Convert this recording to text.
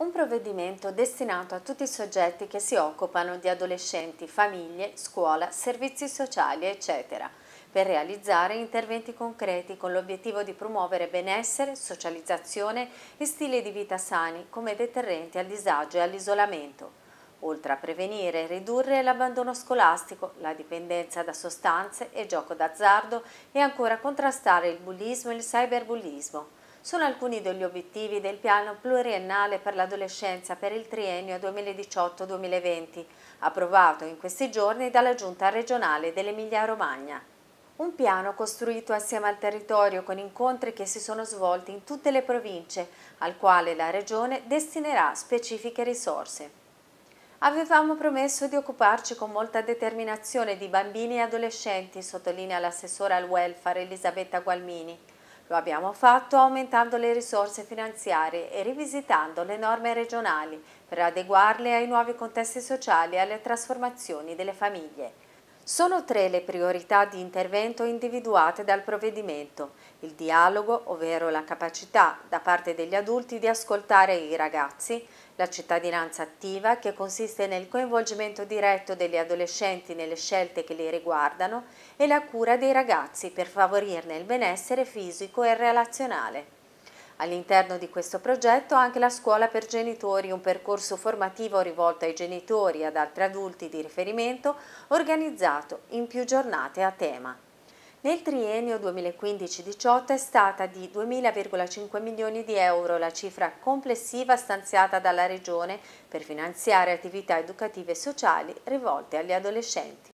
Un provvedimento destinato a tutti i soggetti che si occupano di adolescenti, famiglie, scuola, servizi sociali, eccetera, per realizzare interventi concreti con l'obiettivo di promuovere benessere, socializzazione e stili di vita sani come deterrenti al disagio e all'isolamento oltre a prevenire e ridurre l'abbandono scolastico, la dipendenza da sostanze e gioco d'azzardo e ancora contrastare il bullismo e il cyberbullismo sono alcuni degli obiettivi del piano pluriennale per l'adolescenza per il triennio 2018-2020, approvato in questi giorni dalla Giunta regionale dell'Emilia Romagna. Un piano costruito assieme al territorio con incontri che si sono svolti in tutte le province, al quale la Regione destinerà specifiche risorse. Avevamo promesso di occuparci con molta determinazione di bambini e adolescenti, sottolinea l'assessora al welfare Elisabetta Gualmini, lo abbiamo fatto aumentando le risorse finanziarie e rivisitando le norme regionali per adeguarle ai nuovi contesti sociali e alle trasformazioni delle famiglie. Sono tre le priorità di intervento individuate dal provvedimento. Il dialogo, ovvero la capacità da parte degli adulti di ascoltare i ragazzi, la cittadinanza attiva che consiste nel coinvolgimento diretto degli adolescenti nelle scelte che li riguardano e la cura dei ragazzi per favorirne il benessere fisico e relazionale. All'interno di questo progetto anche la scuola per genitori, un percorso formativo rivolto ai genitori e ad altri adulti di riferimento, organizzato in più giornate a tema. Nel triennio 2015-18 è stata di 2.000,5 milioni di euro la cifra complessiva stanziata dalla Regione per finanziare attività educative e sociali rivolte agli adolescenti.